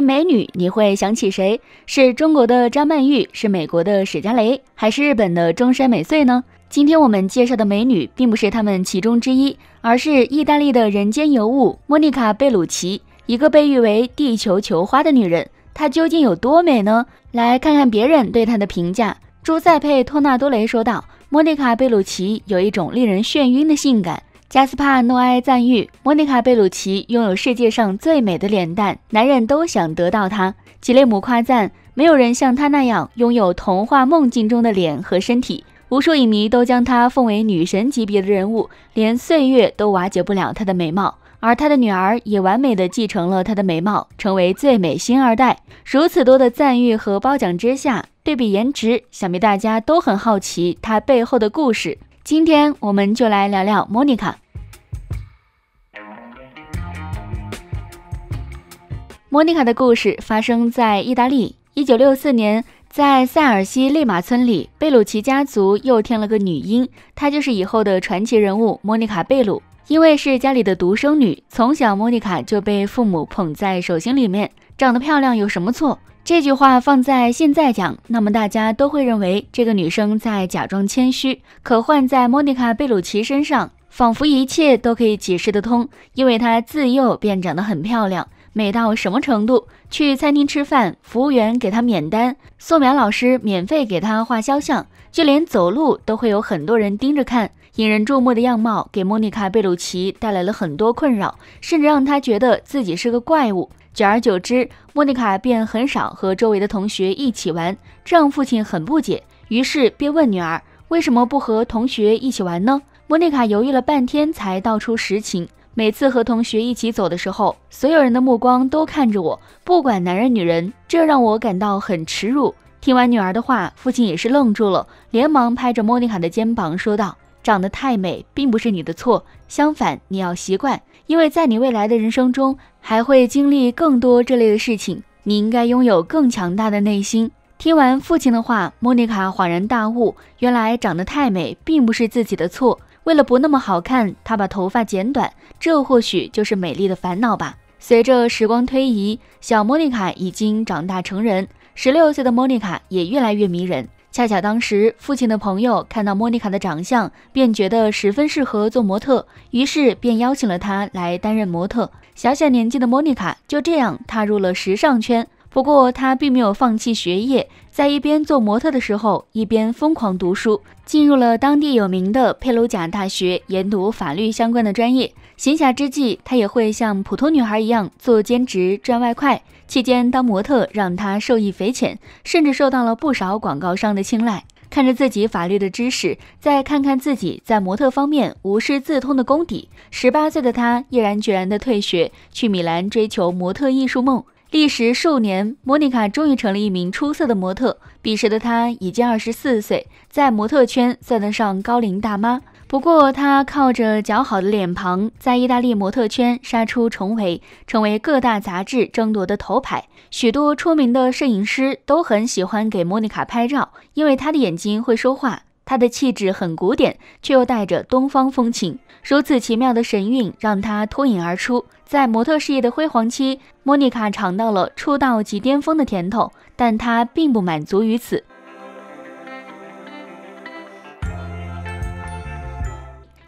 美女，你会想起谁？是中国的张曼玉，是美国的史嘉蕾，还是日本的中山美穗呢？今天我们介绍的美女并不是她们其中之一，而是意大利的人间尤物莫妮卡·贝鲁奇，一个被誉为“地球球花”的女人。她究竟有多美呢？来看看别人对她的评价。朱塞佩·托纳多雷说道：“莫妮卡·贝鲁奇有一种令人眩晕的性感。”加斯帕诺埃赞誉莫妮卡贝鲁奇拥有世界上最美的脸蛋，男人都想得到她。吉列姆夸赞，没有人像她那样拥有童话梦境中的脸和身体。无数影迷都将她奉为女神级别的人物，连岁月都瓦解不了她的美貌。而她的女儿也完美的继承了她的美貌，成为最美星二代。如此多的赞誉和褒奖之下，对比颜值，想必大家都很好奇她背后的故事。今天我们就来聊聊莫妮卡。莫妮卡的故事发生在意大利，一九六四年，在塞尔西利马村里，贝鲁奇家族又添了个女婴，她就是以后的传奇人物莫妮卡贝鲁。因为是家里的独生女，从小莫妮卡就被父母捧在手心里面，长得漂亮有什么错？这句话放在现在讲，那么大家都会认为这个女生在假装谦虚。可换在莫妮卡·贝鲁奇身上，仿佛一切都可以解释得通，因为她自幼便长得很漂亮，美到什么程度？去餐厅吃饭，服务员给她免单；素描老师免费给她画肖像，就连走路都会有很多人盯着看。引人注目的样貌给莫妮卡·贝鲁奇带来了很多困扰，甚至让她觉得自己是个怪物。久而久之，莫妮卡便很少和周围的同学一起玩，这让父亲很不解，于是便问女儿：“为什么不和同学一起玩呢？”莫妮卡犹豫了半天，才道出实情：每次和同学一起走的时候，所有人的目光都看着我，不管男人女人，这让我感到很耻辱。听完女儿的话，父亲也是愣住了，连忙拍着莫妮卡的肩膀说道。长得太美，并不是你的错。相反，你要习惯，因为在你未来的人生中，还会经历更多这类的事情。你应该拥有更强大的内心。听完父亲的话，莫妮卡恍然大悟，原来长得太美并不是自己的错。为了不那么好看，她把头发剪短。这或许就是美丽的烦恼吧。随着时光推移，小莫妮卡已经长大成人。十六岁的莫妮卡也越来越迷人。恰巧当时，父亲的朋友看到莫妮卡的长相，便觉得十分适合做模特，于是便邀请了她来担任模特。小小年纪的莫妮卡就这样踏入了时尚圈。不过，她并没有放弃学业，在一边做模特的时候，一边疯狂读书，进入了当地有名的佩鲁贾大学研读法律相关的专业。闲暇之际，她也会像普通女孩一样做兼职赚外快。期间，当模特让她受益匪浅，甚至受到了不少广告商的青睐。看着自己法律的知识，再看看自己在模特方面无师自通的功底，十八岁的她毅然决然地退学，去米兰追求模特艺术梦。历时数年，莫妮卡终于成了一名出色的模特。彼时的她已经二十四岁，在模特圈算得上高龄大妈。不过，她靠着姣好的脸庞，在意大利模特圈杀出重围，成为各大杂志争夺的头牌。许多出名的摄影师都很喜欢给莫妮卡拍照，因为她的眼睛会说话。她的气质很古典，却又带着东方风情，如此奇妙的神韵让她脱颖而出。在模特事业的辉煌期，莫妮卡尝到了出道即巅峰的甜头，但她并不满足于此，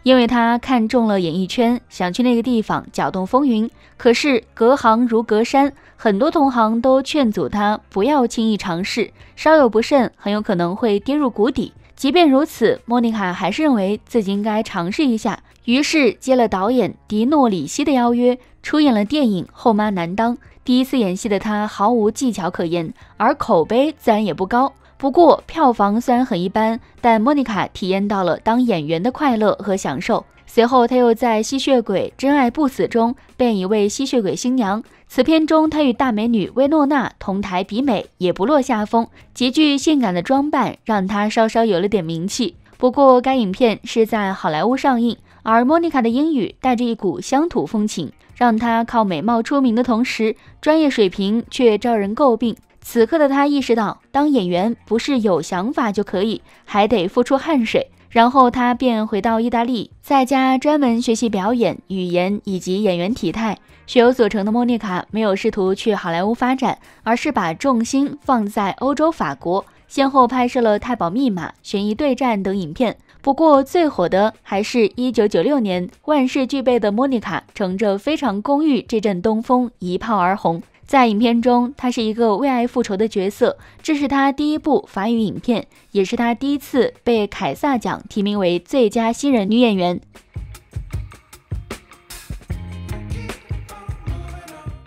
因为她看中了演艺圈，想去那个地方搅动风云。可是隔行如隔山，很多同行都劝阻她不要轻易尝试，稍有不慎，很有可能会跌入谷底。即便如此，莫妮卡还是认为自己应该尝试一下，于是接了导演迪诺里希的邀约，出演了电影《后妈难当》。第一次演戏的她毫无技巧可言，而口碑自然也不高。不过，票房虽然很一般，但莫妮卡体验到了当演员的快乐和享受。随后，她又在《吸血鬼真爱不死》中扮一位吸血鬼新娘。此片中，他与大美女薇诺娜同台比美，也不落下风。极具性感的装扮让他稍稍有了点名气。不过，该影片是在好莱坞上映，而莫妮卡的英语带着一股乡土风情，让她靠美貌出名的同时，专业水平却招人诟病。此刻的她意识到，当演员不是有想法就可以，还得付出汗水。然后他便回到意大利，在家专门学习表演、语言以及演员体态。学有所成的莫妮卡没有试图去好莱坞发展，而是把重心放在欧洲，法国，先后拍摄了《太保密码》《悬疑对战》等影片。不过最火的还是一九九六年，《万事俱备》的莫妮卡乘着《非常公寓》这阵东风一炮而红。在影片中，他是一个为爱复仇的角色。这是他第一部法语影片，也是他第一次被凯撒奖提名为最佳新人女演员。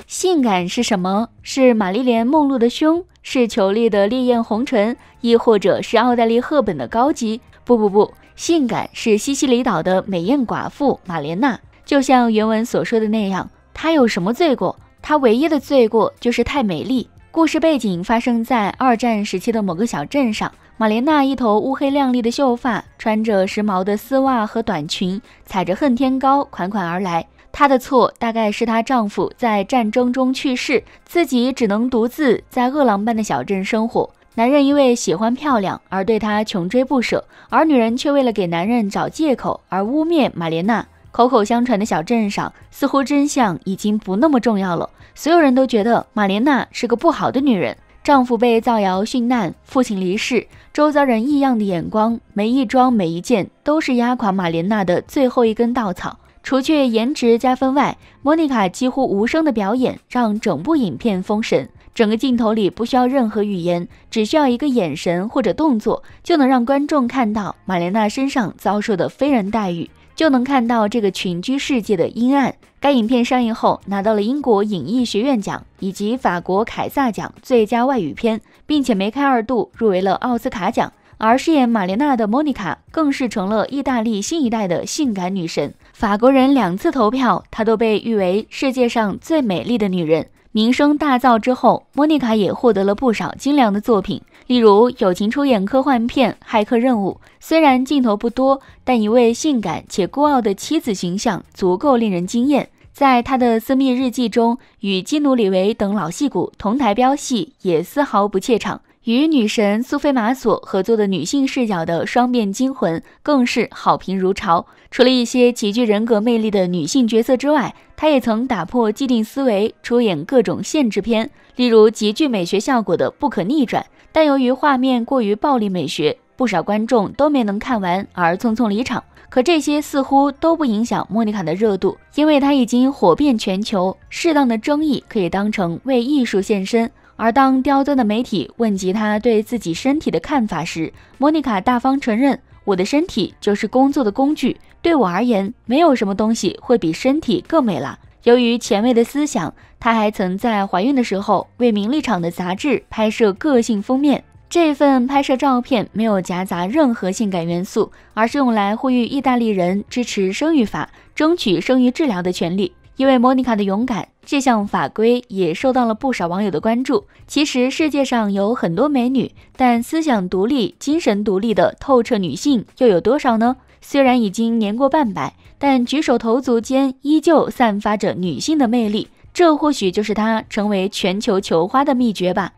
性感是什么？是玛丽莲·梦露的胸，是裘丽的烈焰红唇，亦或者是奥黛丽·赫本的高级？不不不，性感是西西里岛的美艳寡妇玛莲娜。就像原文所说的那样，她有什么罪过？她唯一的罪过就是太美丽。故事背景发生在二战时期的某个小镇上，玛莲娜一头乌黑亮丽的秀发，穿着时髦的丝袜和短裙，踩着恨天高款款而来。她的错大概是她丈夫在战争中去世，自己只能独自在饿狼般的小镇生活。男人因为喜欢漂亮而对她穷追不舍，而女人却为了给男人找借口而污蔑玛莲娜。口口相传的小镇上，似乎真相已经不那么重要了。所有人都觉得玛莲娜是个不好的女人。丈夫被造谣殉难，父亲离世，周遭人异样的眼光，每一桩每一件都是压垮玛莲娜的最后一根稻草。除却颜值加分外，莫妮卡几乎无声的表演让整部影片封神。整个镜头里不需要任何语言，只需要一个眼神或者动作，就能让观众看到玛莲娜身上遭受的非人待遇。就能看到这个群居世界的阴暗。该影片上映后，拿到了英国影艺学院奖以及法国凯撒奖最佳外语片，并且梅开二度入围了奥斯卡奖。而饰演玛莲娜的莫妮卡更是成了意大利新一代的性感女神。法国人两次投票，她都被誉为世界上最美丽的女人。名声大噪之后，莫妮卡也获得了不少精良的作品，例如友情出演科幻片《骇客任务》。虽然镜头不多，但一位性感且孤傲的妻子形象足够令人惊艳。在他的私密日记中，与基努·里维等老戏骨同台飙戏也丝毫不怯场。与女神苏菲玛索合作的女性视角的《双面惊魂》更是好评如潮。除了一些极具人格魅力的女性角色之外，她也曾打破既定思维，出演各种限制片，例如极具美学效果的《不可逆转》，但由于画面过于暴力美学，不少观众都没能看完而匆匆离场。可这些似乎都不影响莫妮卡的热度，因为她已经火遍全球。适当的争议可以当成为艺术献身。而当刁钻的媒体问及她对自己身体的看法时，莫妮卡大方承认：“我的身体就是工作的工具，对我而言，没有什么东西会比身体更美了。”由于前卫的思想，她还曾在怀孕的时候为名利场的杂志拍摄个性封面。这份拍摄照片没有夹杂任何性感元素，而是用来呼吁意大利人支持生育法，争取生育治疗的权利。因为莫妮卡的勇敢，这项法规也受到了不少网友的关注。其实世界上有很多美女，但思想独立、精神独立的透彻女性又有多少呢？虽然已经年过半百，但举手投足间依旧散发着女性的魅力，这或许就是她成为全球球花的秘诀吧。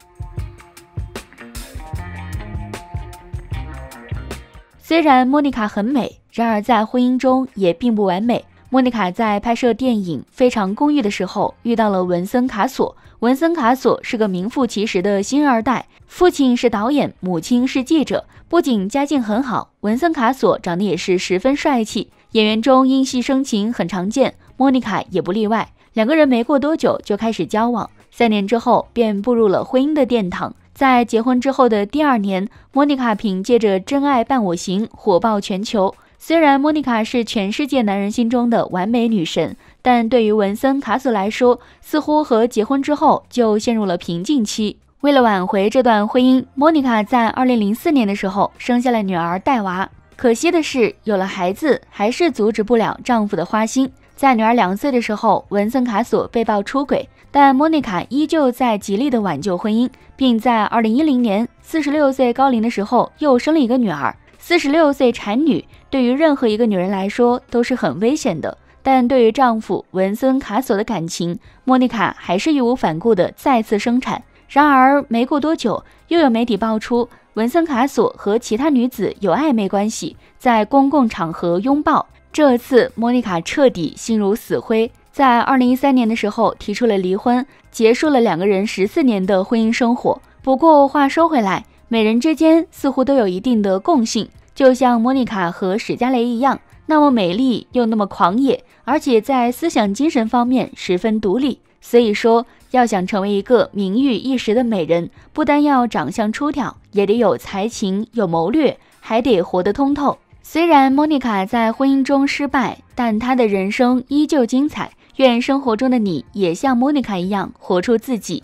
虽然莫妮卡很美，然而在婚姻中也并不完美。莫妮卡在拍摄电影《非常公寓》的时候遇到了文森卡索。文森卡索是个名副其实的新二代，父亲是导演，母亲是记者，不仅家境很好，文森卡索长得也是十分帅气。演员中因戏生情很常见，莫妮卡也不例外。两个人没过多久就开始交往，三年之后便步入了婚姻的殿堂。在结婚之后的第二年，莫妮卡凭借着《真爱伴我行》火爆全球。虽然莫妮卡是全世界男人心中的完美女神，但对于文森卡索来说，似乎和结婚之后就陷入了瓶颈期。为了挽回这段婚姻，莫妮卡在2004年的时候生下了女儿黛娃。可惜的是，有了孩子还是阻止不了丈夫的花心。在女儿两岁的时候，文森卡索被曝出轨，但莫妮卡依旧在极力的挽救婚姻，并在2010年46岁高龄的时候又生了一个女儿。四十六岁产女，对于任何一个女人来说都是很危险的，但对于丈夫文森卡索的感情，莫妮卡还是义无反顾的再次生产。然而没过多久，又有媒体爆出文森卡索和其他女子有暧昧关系，在公共场合拥抱。这次莫妮卡彻底心如死灰，在二零一三年的时候提出了离婚，结束了两个人十四年的婚姻生活。不过话说回来，美人之间似乎都有一定的共性。就像莫妮卡和史嘉蕾一样，那么美丽又那么狂野，而且在思想精神方面十分独立。所以说，要想成为一个名誉一时的美人，不单要长相出挑，也得有才情、有谋略，还得活得通透。虽然莫妮卡在婚姻中失败，但她的人生依旧精彩。愿生活中的你也像莫妮卡一样，活出自己。